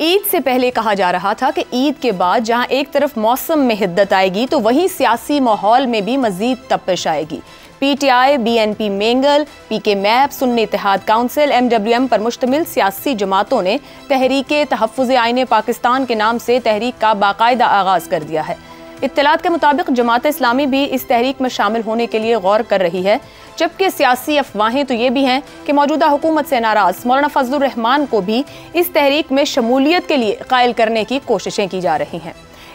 ईद से पहले कहा जा रहा था कि ईद के बाद जहां एक तरफ मौसम में हिद्दत आएगी तो वहीं सियासी माहौल में भी मजीद तपिश आएगी PTI, BNP Mengal PK MAP Sunni Ittehad council एमडब्ल्यूएम पर मुश्तमिल सियासी जमातों ने तहरीक तहफ़ आइन पाकिस्तान के नाम से तहरीक का बाकायदा आगाज़ कर दिया है इतलात के मुताबिक जमात इस्लामी भी इस तहरीक में शामिल होने के लिए गौर कर रही है जबकि सियासी अफवाहें तो ये भी हैं कि मौजूदा हुकूमत से नाराज मौलाना फजलरहमान को भी इस तहरीक में शमूलियत के लिए कायल करने की कोशिशें की जा रही हैं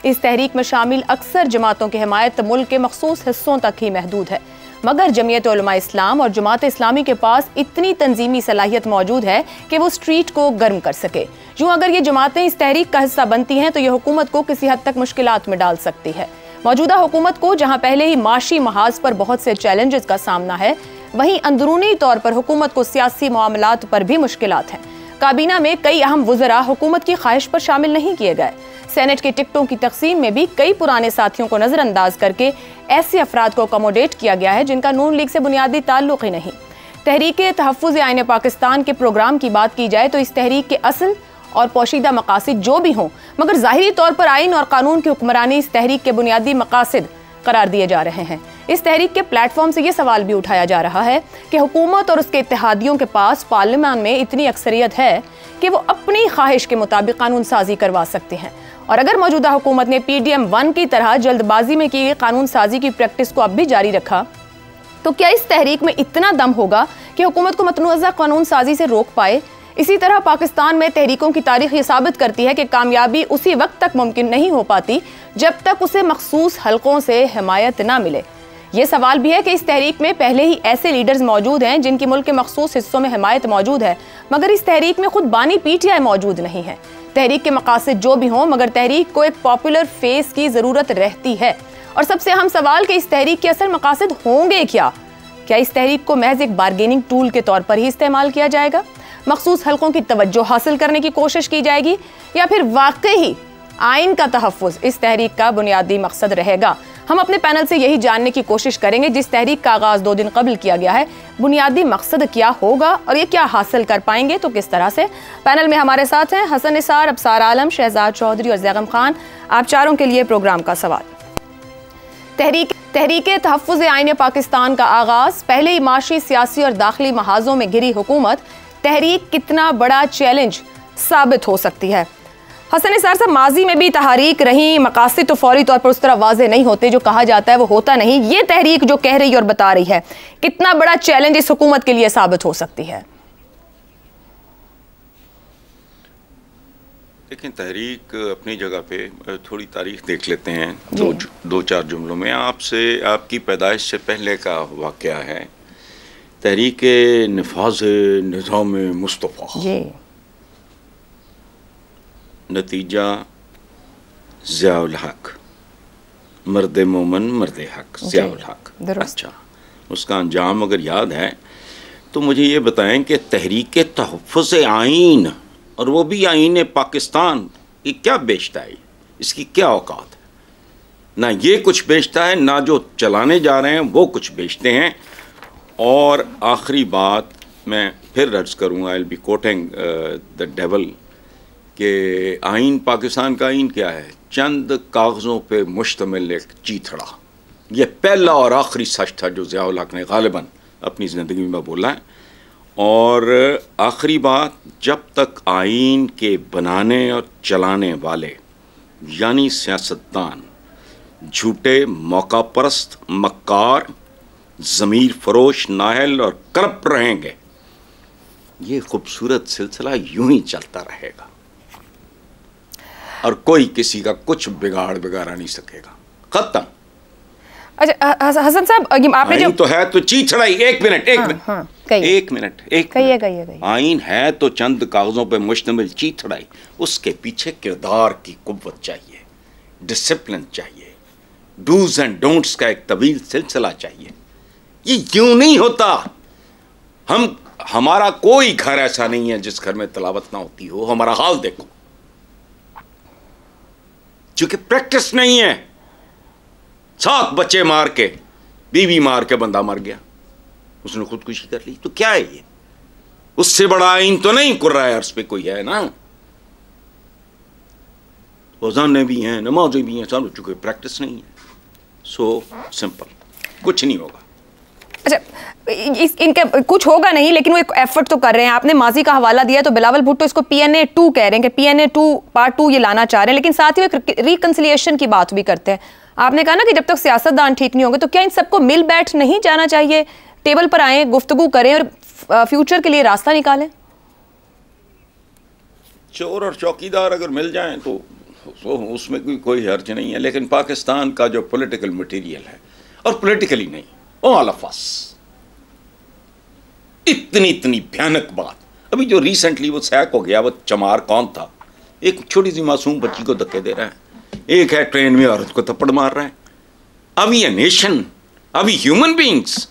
इस तहरीक में शामिल अक्सर जमातों की हमायत मुल्क के मखसूस हिस्सों तक ही महदूद है मगर जमीयत इस्लाम और जमात इस्लामी के पास इतनी तंजीमी सलाहियत मौजूद है कि वो स्ट्रीट को गर्म कर सके यूँ अगर ये जमातें इस तहरीक का हिस्सा बनती हैं तो ये हुकूमत को किसी हद तक मुश्किल में डाल सकती है मौजूदा हुकूमत को जहाँ पहले ही माशी महाज पर बहुत से चैलेंजेस का सामना है वहीं अंदरूनी तौर पर हुकूमत को सियासी मामला पर भी मुश्किल हैं काबीना में कई अहम वजरा हुकूमत की ख्वाहिश पर शामिल नहीं किए गए सेनेट के टिकटों की तकसीम में भी कई पुराने साथियों को नज़रअंदाज करके ऐसे अफराद को अकोमोडेट किया गया है जिनका नून लीग से बुनियादी ताल्लुक ही नहीं तहरीक तहफ़ आयन पाकिस्तान के प्रोग्राम की बात की जाए तो इस तहरीक के असल और पोशीदा मकासद जो भी हों मगर ज़ाहरी तौर पर आइन और कानून की हुक्मरानी इस तहरीक के बुनियादी मकासद करार दिए जा रहे हैं इस तहरीक के प्लेटफॉर्म से ये सवाल भी उठाया जा रहा है कि हुकूमत और उसके इतिहादियों के पास पार्लियामान में इतनी अक्सरियत है कि वो अपनी ख्वाहिश के मुताबिक कानून साजी करवा सकते हैं और अगर मौजूदा हुकूमत ने पी डी एम वन की तरह जल्दबाजी में की गई कानून साजी की प्रैक्टिस को अब भी जारी रखा तो क्या इस तहरीक में इतना दम होगा कि हुकूमत को मतनवाज़ा कानून साजी से रोक पाए इसी तरह पाकिस्तान में तहरीकों की तारीख ये साबित करती है कि कामयाबी उसी वक्त तक मुमकिन नहीं हो पाती जब तक उसे मखसूस हलकों से हमायत ना मिले ये सवाल भी है कि इस तहरीक में पहले ही ऐसे लीडर्स मौजूद हैं जिनकी मुल्क के मखसूस हिस्सों में हमायत मौजूद है मगर इस तहरीक में खुद बानी पीटीआई मौजूद नहीं है तहरीक के मकासद जो भी हों मगर तहरीक को एक पॉपुलर फेस की ज़रूरत रहती है और सबसे अहम सवाल कि इस तहरीक के असल मकासद होंगे क्या क्या इस तहरीक को महज एक बारगेनिंग टूल के तौर पर ही इस्तेमाल किया जाएगा मखसूस हलकों की तवज्जो हासिल करने की कोशिश की जाएगी या फिर वाकई ही आइन का तहफ़ इस तहरीक का बुनियादी मकसद रहेगा हम अपने पैनल से यही जानने की कोशिश करेंगे जिस तहरीक का आगाज दो दिन कबल किया गया है बुनियादी मकसद क्या होगा और ये क्या हासिल कर पाएंगे तो किस तरह से पैनल में हमारे साथ हैं हसन निसार अबसार आलम शहजाद चौधरी और जैगम खान आप चारों के लिए प्रोग्राम का सवाल तहरीक तहरीक तहफ़ आइन पाकिस्तान का आगाज़ पहले ही माशी सियासी और दाखिली महाजों में घिरी हुकूमत तहरीक कितना बड़ा चैलेंज साबित हो सकती है हसन निसार साहब माजी में भी तहरीक रही मकासद तो फौरी तौर पर उस तरह वाजे नहीं होते जो कहा जाता है वो होता नहीं ये तहरीक जो कह रही है और बता रही है कितना बड़ा चैलेंज इस हुकूमत के लिए साबित हो सकती है लेकिन तहरीक अपनी जगह पे थोड़ी तारीख देख लेते हैं दो दो चार जुमलों में आपसे आपकी पैदाइश से पहले का वाक़ है तहरीक नफाज निज़ाम मुस्तफ़ा नतीजा जयाउल हक मर्द मोमन मर्द हक जयाउल हक अच्छा उसका अंजाम अगर याद है तो मुझे ये बताएं कि तहरीक तहफ़ आइन और वो भी आइन पाकिस्तान ये क्या बेचता है इसकी क्या औकात है ना ये कुछ बेचता है ना जो चलाने जा रहे हैं वो कुछ बेचते हैं और आखिरी बात मैं फिर रर्ज करूँगा आई बी कोटिंग द डेवल कि आइन पाकिस्तान का आइन क्या है चंद कागज़ों पर मुश्तमिल एक चीथड़ा यह पहला और आखिरी सच था जो ज़ियाउल हक ने गालिबा अपनी ज़िंदगी में बोला है और आखिरी बात जब तक आइन के बनाने और चलाने वाले यानी सियासतदान झूठे मौका परस्त मक्कार ज़मीर फरोश नाहल और करप्ट रहेंगे ये खूबसूरत सिलसिला यूं ही चलता रहेगा और कोई किसी का कुछ बिगाड़ बिगाड़ा नहीं सकेगा खत्म अच्छा हसन साहब आपने जो तो है तो चीचड़ाई एक मिनट एक हाँ, मिनट हाँ, एक मिनट एक कहिए कहिए आइन है तो चंद कागजों पे मुश्तमिल चीचड़ाई उसके पीछे किरदार की कुवत चाहिए डिसिप्लिन चाहिए डूज एंड डोंट्स का एक तवील सिलसिला चाहिए ये क्यों नहीं होता हम हमारा कोई घर ऐसा नहीं है जिस घर में तलावत ना होती हो हमारा हाल देखो क्योंकि प्रैक्टिस नहीं है सात बच्चे मार के बीवी मार के बंदा मर गया उसने खुदकुशी कर ली तो क्या है ये उससे बड़ा आइन तो नहीं कर रहा है अर्ज पे कोई है ना रोजाने भी हैं नमाजें भी हैं सब चूंकि प्रैक्टिस नहीं है सो सिंपल कुछ नहीं होगा इस इनके कुछ होगा नहीं लेकिन वो एक एफर्ट तो कर रहे हैं आपने माजी का हवाला दिया तो बिलावल भुट्टो इसको पी एन ए टू कह रहे हैं कि P N A two part two ये लाना चाह रहे हैं लेकिन साथ ही वो एक रिकनसिलियेशन की बात भी करते हैं आपने कहा ना कि जब तक सियासतदान ठीक नहीं होंगे तो क्या इन सबको मिल बैठ नहीं जाना चाहिए टेबल पर आए गुफ्तु करें और फ्यूचर के लिए रास्ता निकालें चोर और चौकीदार अगर मिल जाएं तो, उसमें कोई कोई हर्ज नहीं है लेकिन पाकिस्तान का जो पॉलिटिकल मटेरियल है और पॉलिटिकली नहीं ओ आलफास इतनी इतनी भयानक बात अभी जो रिसेंटली वो सैक हो गया वो चमार कौन था एक छोटी सी मासूम बच्ची को धक्के दे रहा है एक है ट्रेन में औरत को थप्पड़ मार रहा है अभी ये नेशन अभी ह्यूमन बींग्स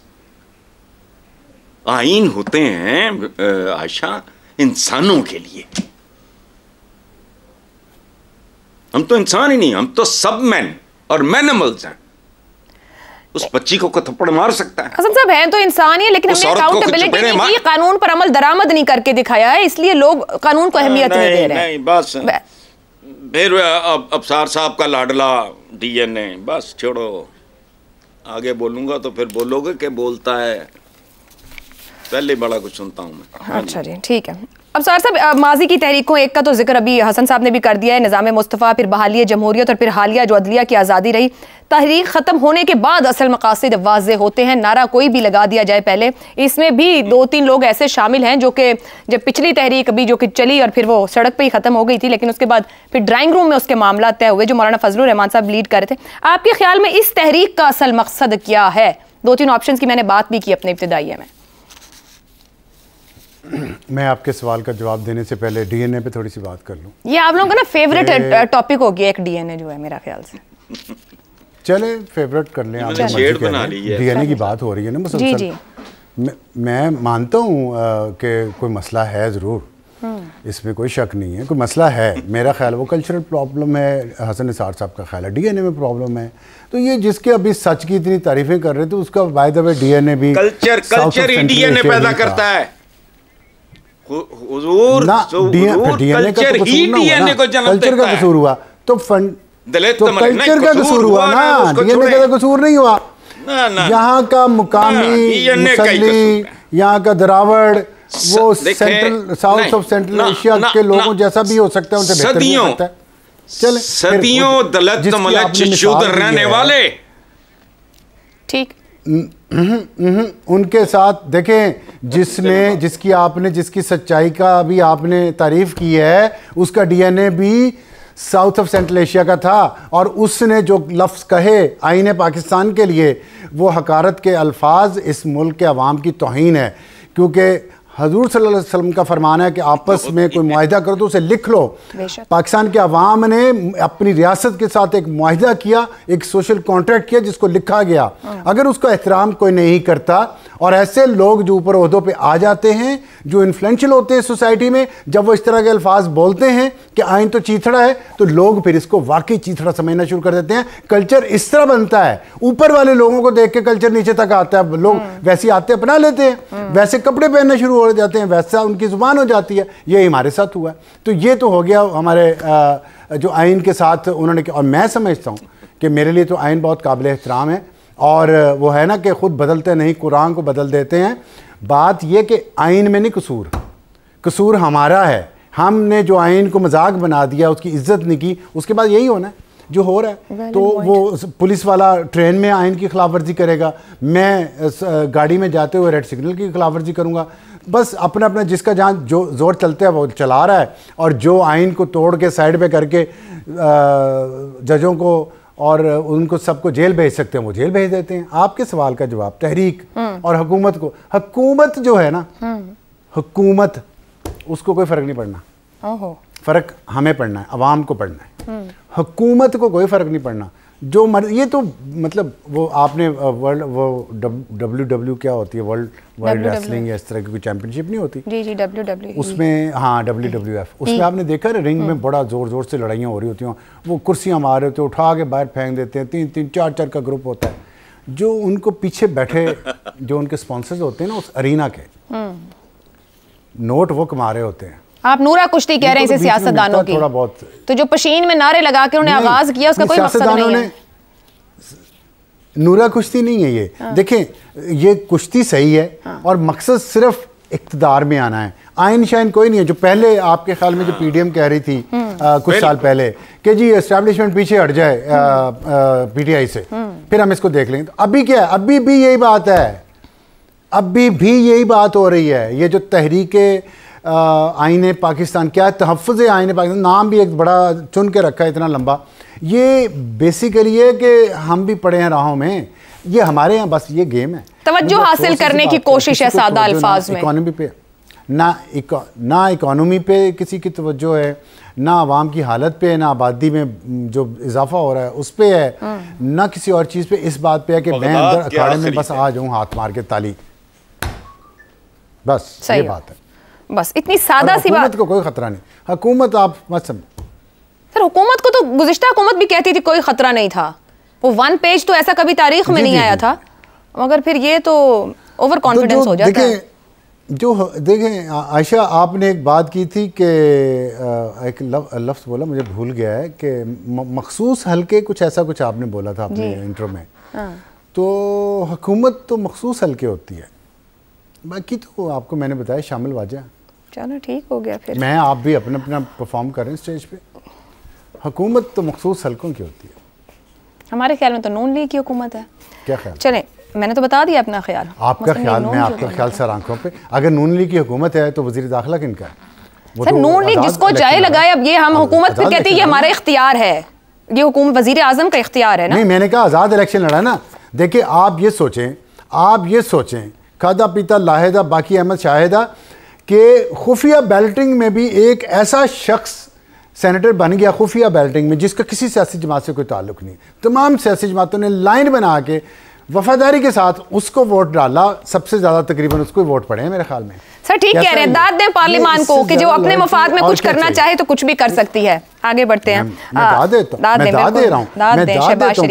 आइन होते हैं आशा इंसानों के लिए हम तो इंसान ही नहीं हम तो सब मैन और मैनमल्स हैं उस बच्ची को थप्पड़ मार सकता है हसन साहब हैं तो इंसान ही लेकिन हमने अकाउंटेबिलिटी कानून पर अमल दरामद नहीं करके दिखाया है इसलिए लोग कानून को अहमियत नहीं दे रहे हैं बस फिर अब अफसार साहब का लाडला डीएनए बस छोड़ो आगे बोलूंगा तो फिर बोलोगे कि बोलता है पहले बड़ा कुछ सुनता हूँ मैं हाँ, अच्छा जी ठीक है अब सर साहब माजी की तहरीकों एक का तो जिक्र अभी हसन साहब ने भी कर दिया है निज़ाम मुस्तफ़ा फिर बहालिया जमहूरियत और फिर हालिया जो अदलिया की आज़ादी रही तहरीक ख़त्म होने के बाद असल मकासद वाज होते हैं नारा कोई भी लगा दिया जाए पहले इसमें भी दो तीन लोग ऐसे शामिल हैं जो कि जब पिछली तहरीक अभी जो कि चली और फिर वो सड़क पर ही ख़त्म हो गई थी लेकिन उसके बाद फिर ड्राइंग रूम में उसके मामला तय हुए जो मौलाना फजल रहमान साहब लीड कर रहे थे आपके ख्याल में इस तहरीक का असल मकसद क्या है दो तीन ऑप्शन की मैंने बात भी की अपने इब्तदाइये में मैं आपके सवाल का जवाब देने से पहले डीएनए पे थोड़ी सी बात कर लूं। ये आप लोगों का ना फेवरेट टॉपिक हो गया एक डीएनए जो है मेरा ख्याल से चले फेवरेट कर लें डीएनए की बात हो रही है ना मुसलसल मैं मानता हूँ कि कोई मसला है ज़रूर हम्म। इसमें कोई शक नहीं है कोई मसला है मेरा ख्याल वो कल्चरल प्रॉब्लम है हसन निसार साहब का ख्याल है डीएनए में प्रॉब्लम है तो ये जिसके अभी सच की इतनी तारीफें कर रहे थे उसका बाय द वे डीएनए भी कल्चर कल्चर ही डीएनए पैदा करता है कल्चर का तो कसूर हुआ तो कल्चर तो तो का कसूर हुआ ना डीएनए का कसूर नहीं हुआ यहाँ का मुकामी हाँ, यहाँ का दरावड़ वो central south of central Asia के लोगों जैसा भी हो सकता है उनसे सदियों चले सदियों दलित मलच मतलब रहने वाले ठीक हम्म, हम्म, हम्म, उनके साथ देखें जिसने जिसकी आपने जिसकी सच्चाई का भी आपने तारीफ की है उसका डीएनए भी साउथ ऑफ सेंट्रल एशिया का था और उसने जो लफ्ज़ कहे आइन पाकिस्तान के लिए वो हकारत के अल्फाज इस मुल्क के अवाम की तोहन है क्योंकि हजूर सल्लम का फरमान है कि आपस तो में कोई माहिदा कर दो उसे लिख लो पाकिस्तान के अवाम ने अपनी रियासत के साथ एक माहिदा किया एक सोशल कॉन्ट्रैक्ट किया जिसको लिखा गया हाँ। अगर उसका एहतराम कोई नहीं करता और ऐसे लोग जो ऊपर उहदों पर आ जाते हैं जो इन्फ्लुशल होते हैं सोसाइटी में जब वो इस तरह के अल्फाज बोलते हैं कि आइन तो चीथड़ा है तो लोग फिर इसको वाकई चीथड़ा समझना शुरू कर देते हैं कल्चर इस तरह बनता है ऊपर वाले लोगों को देख के कल्चर नीचे तक आता है लोग हाँ। वैसे आते अपना लेते हैं हाँ। वैसे कपड़े पहनना शुरू हो हो जाते हैं वैसा उनकी ज़ुबान हो जाती है यही हमारे साथ हुआ तो ये तो हो गया हमारे जो आइन के साथ उन्होंने और मैं समझता हूँ कि मेरे लिए तो आइन बहुत काबिल एहतराम है और वो है ना कि ख़ुद बदलते नहीं कुरान को बदल देते हैं बात यह कि आइन में नहीं कसूर कसूर हमारा है हमने जो आइन को मजाक बना दिया उसकी इज्जत नहीं की उसके बाद यही होना है जो हो रहा है तो वो पुलिस वाला ट्रेन में आइन की खिलाफ वर्जी करेगा मैं गाड़ी में जाते हुए रेड सिग्नल की खिलाफ वर्जी करूँगा बस अपना अपना जिसका जहाँ जो जोर चलता है वो चला रहा है और जो आइन को तोड़ के साइड पे करके जजों को और उनको सबको जेल भेज सकते हैं वो जेल भेज देते हैं आपके सवाल का जवाब तहरीक हम्म। और हुकूमत को हकूमत जो है ना हम्म। हुकूमत उसको कोई फ़र्क नहीं पड़ना फ़र्क हमें पड़ना है आवाम को पड़ना है हकूमत को कोई फ़र्क नहीं पड़ना जो मर ये तो मतलब वो आपने वर्ल्ड वो डब्ल्यू डब्ल्यू क्या होती है वर्ल्ड वर्ल्ड रेसलिंग या इस तरह की कोई चैंपियनशिप नहीं होती जी जी डब्ल्यू डब्ल्यू e। उसमें हाँ डब्ल्यू डब्ल्यू एफ उसमें आपने देखा है रिंग में हम्म। बड़ा ज़ोर ज़ोर से लड़ाइयाँ हो रही होती हैं वो कुर्सियाँ मार रहे होते हैं उठा के बाहर फेंक देते हैं तीन तीन चार चार का ग्रुप होता है जो उनको पीछे बैठे जो उनके स्पॉन्सर्स होते हैं ना उस अरीना के हम्म। नोट वो कमा रहे होते हैं आप नूरा कुश्ती कह रहे हैं इसे सियासतदानों की बहुत तो जो पशीन में नारे लगा के उन्हें आगाज किया उसका कोई मकसद नहीं है नूरा कुश्ती नहीं है ये हाँ। देखें ये कुश्ती सही है हाँ। और मकसद सिर्फ इकतदार में आना है आयन शायन कोई नहीं है जो पहले आपके ख्याल में जो पीडीएम हाँ। कह रही थी हम्म। आ, कुछ साल पहले कि जी एस्टेब्लिशमेंट पीछे हट जाए पीटीआई हम्म। से हम्म। फिर हम इसको देख लेंगे तो अभी क्या है अभी भी यही बात है अभी भी यही बात हो रही है ये जो तहरीके आइन पाकिस्तान क्या तहफ़ आइन पाकिस्तान नाम भी एक बड़ा चुन के रखा है इतना लंबा ये बेसिकली है कि हम भी पढ़े हैं राहों में ये हमारे यहाँ बस ये गेम है तवज्जो मतलब हासिल करने की कोशिश है सादा अल्फाज में इकोनॉमी पे ना इको, ना इकोनॉमी पे किसी की तवज्जो है ना आवाम की हालत पे ना आबादी में जो इजाफा हो रहा है उस पर है हम्म। ना किसी और चीज़ पे इस बात पे है कि मैं अंदर अखाड़े में बस आ जाऊँ हाथ मार के ताली बस ये बात है बस इतनी सादा सी बात को कोई खतरा नहीं हुकूमत आप मत समझ सर हुकूमत को तो गुजशत हुकूमत भी कहती थी कोई खतरा नहीं था वो वन पेज तो ऐसा कभी तारीख में नहीं आया था मगर फिर ये तो ओवर कॉन्फिडेंस तो हो जाता है जो देखें आयशा आपने एक बात की थी कि एक लफ्ज़ बोला मुझे भूल गया है कि मखसूस हल्के कुछ ऐसा कुछ आपने बोला था अपने इंट्रो में हाँ। तो हुकूमत तो मखसूस हल्के होती है बाकी तो आपको मैंने बताया शामिल वाजह चलो ठीक हो गया फिर मैं आप भी अपना अपना परफॉर्म करें स्टेज पे हुकूमत तो मखसूस हल्कों की होती है हमारे ख्याल में तो नून लीग की हुकूमत है क्या ख्याल चले मैंने तो बता दिया अपना ख्याल आपका ख्याल मैं आपका ख्याल सर आंखों पे अगर नून लीग की हुकूमत है तो वजीर दाखिला किनका है सर तो नून लीग जिसको जाए लगाए अब ये हम हुकूमत पे कहते हैं ये हमारा इख्तियार है ये हुकूमत वजीर आजम का इख्तियार है ना नहीं मैंने कहा आज़ाद इलेक्शन लड़ा ना देखिए आप ये सोचें आप ये सोचें खादा पीता लाहेदा बाकी अहमद शाहिदा कि खुफिया बैल्टिंग में भी एक ऐसा शख्स सेनेटर बन गया खुफिया बैल्टिंग में जिसका किसी सियासी जमात से कोई ताल्लुक नहीं तमाम सियासी जमातों ने लाइन बना के वफादारी के साथ उसको वोट डाला सबसे ज़्यादा तकरीबन उसको वोट पड़े हैं मेरे ख्याल में सर ठीक कह रहे हैं दाद दें पार्लियामान को कि जो अपने मफाद में कुछ करना चाहे तो कुछ भी कर सकती है आगे बढ़ते हैं हाँ,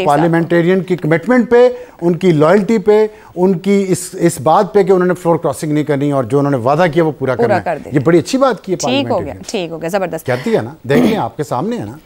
पार्लियामेंटेरियन की कमिटमेंट पे उनकी लॉयल्टी पे उनकी इस इस बात पे कि उन्होंने फ्लोर क्रॉसिंग नहीं करनी और जो उन्होंने वादा किया वो पूरा करना है ये बड़ी अच्छी बात की है ठीक हो गया ठीक हो गया जबरदस्त कहती है ना देखिए आपके सामने है ना